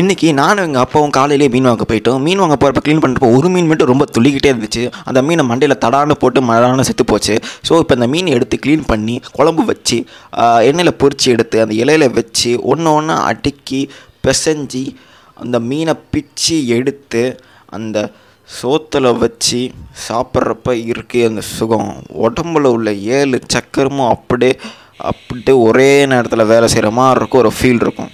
இன்றைக்கி நானும் எங்கள் அப்பாவும் காலையிலே மீன் வாங்க போயிட்டோம் மீன் வாங்க போகிறப்ப க்ளீன் பண்ணுறப்போ ஒரு மீன் மட்டும் ரொம்ப துள்ளிக்கிட்டே இருந்துச்சு அந்த மீனை மண்டையில் தடானு போட்டு மழான்னு செத்து போச்சு ஸோ இப்போ அந்த மீனை எடுத்து க்ளீன் பண்ணி குழம்பு வச்சு எண்ணெயில் பொறிச்சு எடுத்து அந்த இலையில வச்சு ஒன்று ஒன்று அடுக்கி பிசைஞ்சி அந்த மீனை பிச்சு எடுத்து அந்த சோத்தில் வச்சு சாப்பிட்றப்ப இருக்குது அந்த சுகம் உடம்புல உள்ள ஏழு சக்கரமும் அப்படியே அப்படியே ஒரே நேரத்தில் வேலை செய்கிற மாதிரி இருக்கும் ஒரு ஃபீல் இருக்கும்